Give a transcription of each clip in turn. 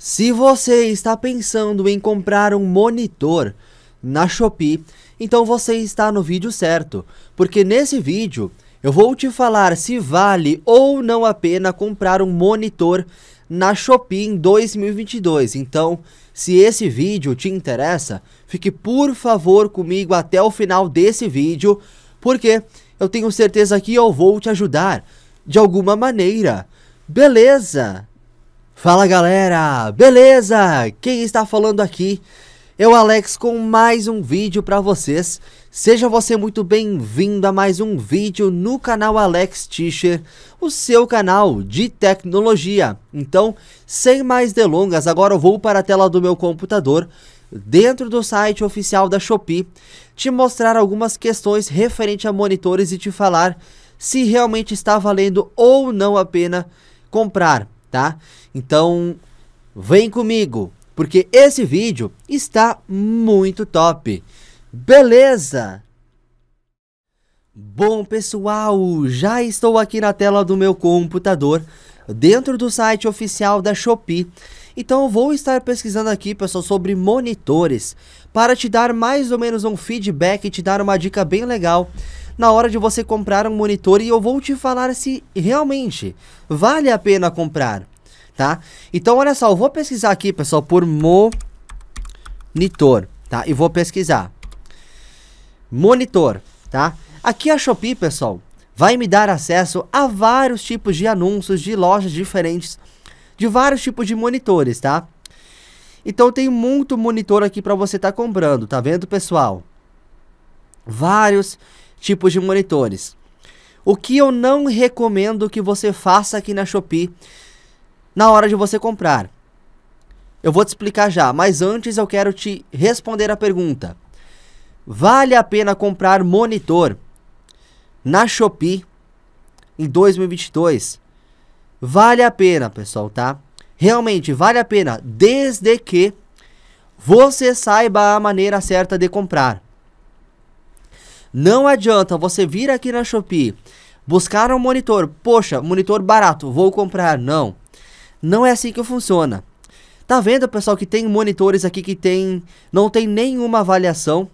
Se você está pensando em comprar um monitor na Shopee, então você está no vídeo certo, porque nesse vídeo eu vou te falar se vale ou não a pena comprar um monitor na Shopee em 2022. Então, se esse vídeo te interessa, fique por favor comigo até o final desse vídeo, porque eu tenho certeza que eu vou te ajudar de alguma maneira. Beleza? Fala galera, beleza? Quem está falando aqui é o Alex com mais um vídeo para vocês. Seja você muito bem-vindo a mais um vídeo no canal Alex Teacher, o seu canal de tecnologia. Então, sem mais delongas, agora eu vou para a tela do meu computador, dentro do site oficial da Shopee, te mostrar algumas questões referente a monitores e te falar se realmente está valendo ou não a pena comprar tá? Então, vem comigo, porque esse vídeo está muito top. Beleza? Bom, pessoal, já estou aqui na tela do meu computador, dentro do site oficial da Shopee, então eu vou estar pesquisando aqui, pessoal, sobre monitores, para te dar mais ou menos um feedback e te dar uma dica bem legal na hora de você comprar um monitor e eu vou te falar se realmente vale a pena comprar, tá? Então olha só, eu vou pesquisar aqui, pessoal, por monitor, tá? E vou pesquisar. Monitor, tá? Aqui a Shopee, pessoal, vai me dar acesso a vários tipos de anúncios de lojas diferentes de vários tipos de monitores, tá? Então tem muito monitor aqui para você estar tá comprando, tá vendo, pessoal? Vários tipos de monitores. O que eu não recomendo que você faça aqui na Shopee na hora de você comprar. Eu vou te explicar já, mas antes eu quero te responder a pergunta. Vale a pena comprar monitor na Shopee em 2022? Vale a pena, pessoal, tá? Realmente vale a pena, desde que você saiba a maneira certa de comprar. Não adianta você vir aqui na Shopee, buscar um monitor, poxa, monitor barato, vou comprar, não. Não é assim que funciona. Tá vendo, pessoal, que tem monitores aqui que tem não tem nenhuma avaliação,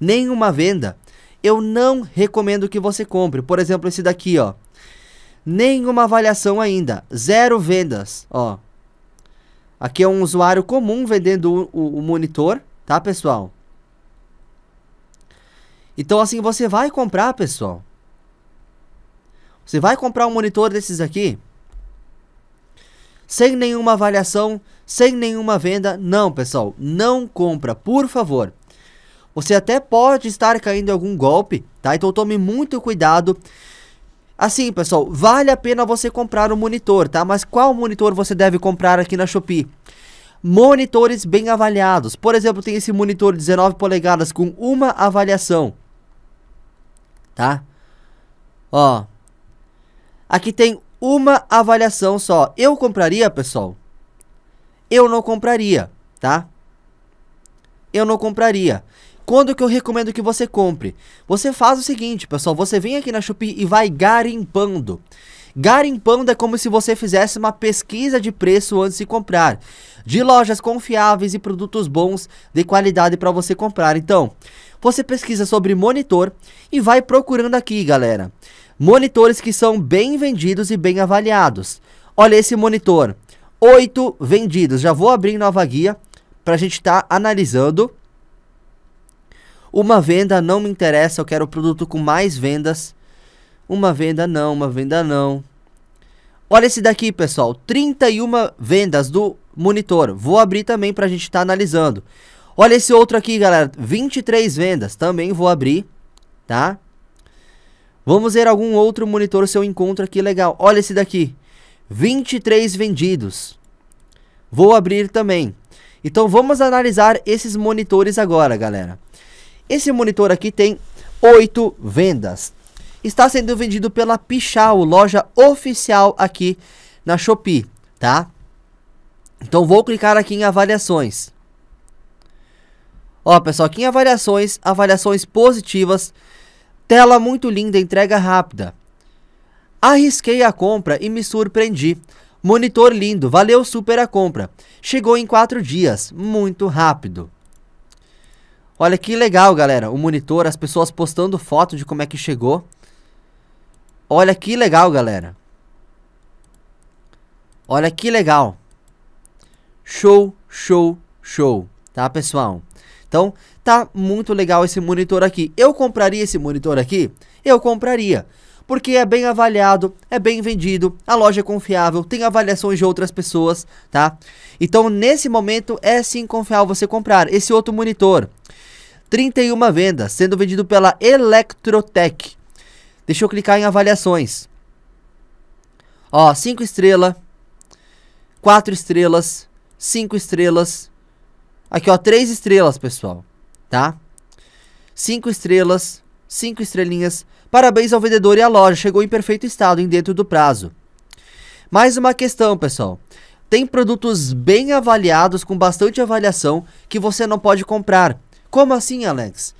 nenhuma venda. Eu não recomendo que você compre. Por exemplo, esse daqui, ó nenhuma avaliação ainda, zero vendas, ó. Aqui é um usuário comum vendendo o, o, monitor, tá, pessoal? Então, assim, você vai comprar, pessoal. Você vai comprar um monitor desses aqui, sem nenhuma avaliação, sem nenhuma venda. Não, pessoal, não compra, por favor. Você até pode estar caindo em algum golpe, tá? Então tome muito cuidado. Assim, pessoal, vale a pena você comprar um monitor, tá? Mas qual monitor você deve comprar aqui na Shopee? Monitores bem avaliados. Por exemplo, tem esse monitor 19 polegadas com uma avaliação. Tá? Ó. Aqui tem uma avaliação só. Eu compraria, pessoal? Eu não compraria, tá? Eu não compraria. Quando que eu recomendo que você compre? Você faz o seguinte, pessoal, você vem aqui na Shopee e vai garimpando. Garimpando é como se você fizesse uma pesquisa de preço antes de comprar, de lojas confiáveis e produtos bons de qualidade para você comprar. Então, você pesquisa sobre monitor e vai procurando aqui, galera. Monitores que são bem vendidos e bem avaliados. Olha esse monitor, 8 vendidos. Já vou abrir nova guia para a gente estar tá analisando. Uma venda não me interessa, eu quero o produto com mais vendas. Uma venda não, uma venda não. Olha esse daqui, pessoal, 31 vendas do monitor. Vou abrir também para a gente estar tá analisando. Olha esse outro aqui, galera, 23 vendas, também vou abrir, tá? Vamos ver algum outro monitor se eu encontro aqui legal. Olha esse daqui, 23 vendidos. Vou abrir também. Então vamos analisar esses monitores agora, galera. Esse monitor aqui tem oito vendas. Está sendo vendido pela Pichau, loja oficial aqui na Shopee, tá? Então vou clicar aqui em avaliações. Ó, pessoal, aqui em avaliações, avaliações positivas. Tela muito linda, entrega rápida. Arrisquei a compra e me surpreendi. Monitor lindo, valeu super a compra. Chegou em quatro dias, muito rápido. Olha que legal, galera. O monitor, as pessoas postando foto de como é que chegou. Olha que legal, galera. Olha que legal. Show, show, show. Tá, pessoal? Então, tá muito legal esse monitor aqui. Eu compraria esse monitor aqui? Eu compraria. Porque é bem avaliado, é bem vendido, a loja é confiável, tem avaliações de outras pessoas, tá? Então, nesse momento, é sim confiável você comprar esse outro monitor. 31 vendas, sendo vendido pela Electrotech. Deixa eu clicar em avaliações. Ó, 5 estrelas, 4 estrelas, 5 estrelas. Aqui, ó, 3 estrelas, pessoal, tá? 5 estrelas, 5 estrelinhas. Parabéns ao vendedor e à loja, chegou em perfeito estado em dentro do prazo. Mais uma questão, pessoal. Tem produtos bem avaliados, com bastante avaliação, que você não pode comprar. Como assim, Alex?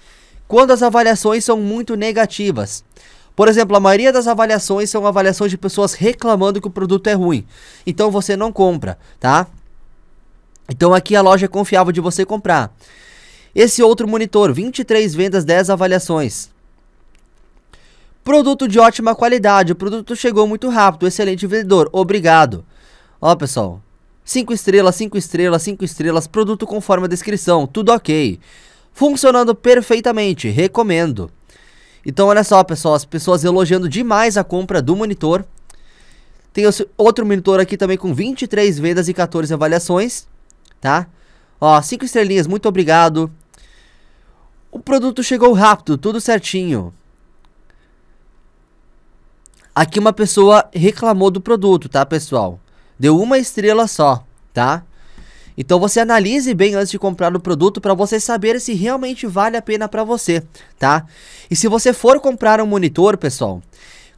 Quando as avaliações são muito negativas. Por exemplo, a maioria das avaliações são avaliações de pessoas reclamando que o produto é ruim. Então você não compra, tá? Então aqui a loja é confiável de você comprar. Esse outro monitor, 23 vendas, 10 avaliações. Produto de ótima qualidade, o produto chegou muito rápido, excelente vendedor, obrigado. Ó pessoal, 5 estrelas, 5 estrelas, 5 estrelas, produto conforme a descrição, tudo ok funcionando perfeitamente, recomendo. Então olha só pessoal, as pessoas elogiando demais a compra do monitor. Tem outro monitor aqui também com 23 vendas e 14 avaliações, tá? Ó, 5 estrelinhas, muito obrigado. O produto chegou rápido, tudo certinho. Aqui uma pessoa reclamou do produto, tá, pessoal? Deu uma estrela só, tá? Então você analise bem antes de comprar o produto para você saber se realmente vale a pena para você, tá? E se você for comprar um monitor, pessoal,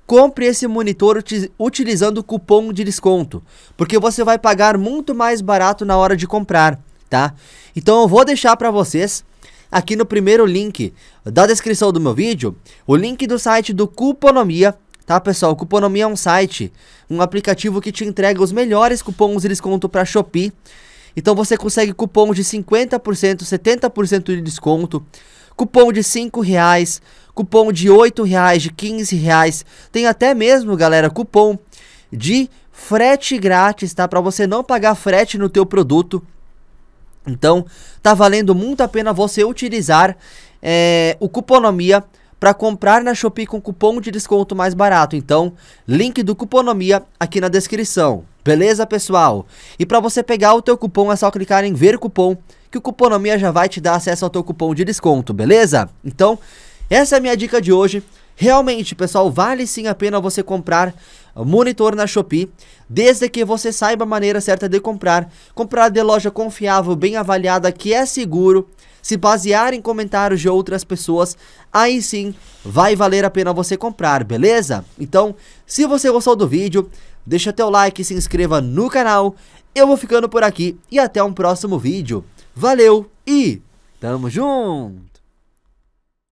compre esse monitor utilizando cupom de desconto, porque você vai pagar muito mais barato na hora de comprar, tá? Então eu vou deixar para vocês aqui no primeiro link da descrição do meu vídeo, o link do site do Cuponomia, tá pessoal? Cuponomia é um site, um aplicativo que te entrega os melhores cupons de desconto para Shopee, então você consegue cupom de 50%, 70% de desconto, cupom de 5 reais, cupom de 8 reais, de 15 reais. Tem até mesmo, galera, cupom de frete grátis, tá? Para você não pagar frete no teu produto. Então, tá valendo muito a pena você utilizar é, o Cuponomia para comprar na Shopee com cupom de desconto mais barato. Então, link do Cuponomia aqui na descrição. Beleza, pessoal? E para você pegar o teu cupom é só clicar em ver cupom, que o Cuponomia já vai te dar acesso ao teu cupom de desconto, beleza? Então, essa é a minha dica de hoje. Realmente, pessoal, vale sim a pena você comprar monitor na Shopee, desde que você saiba a maneira certa de comprar, comprar de loja confiável, bem avaliada, que é seguro se basear em comentários de outras pessoas, aí sim vai valer a pena você comprar, beleza? Então, se você gostou do vídeo, deixa teu like, se inscreva no canal. Eu vou ficando por aqui e até um próximo vídeo. Valeu e tamo junto!